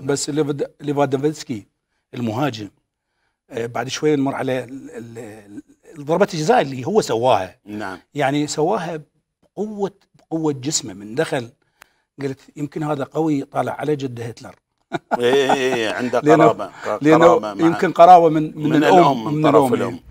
بس ليفادوفسكي المهاجم آه، بعد شوي نمر على ضربات الجزاء اللي هو سواها نعم يعني سواها بقوه بقوه جسمه من دخل قلت يمكن هذا قوي طالع على جد هتلر اي إيه، إيه، عنده قرابه قرابه يمكن قرابه من من, من الام, من, من طرف الام, الأم.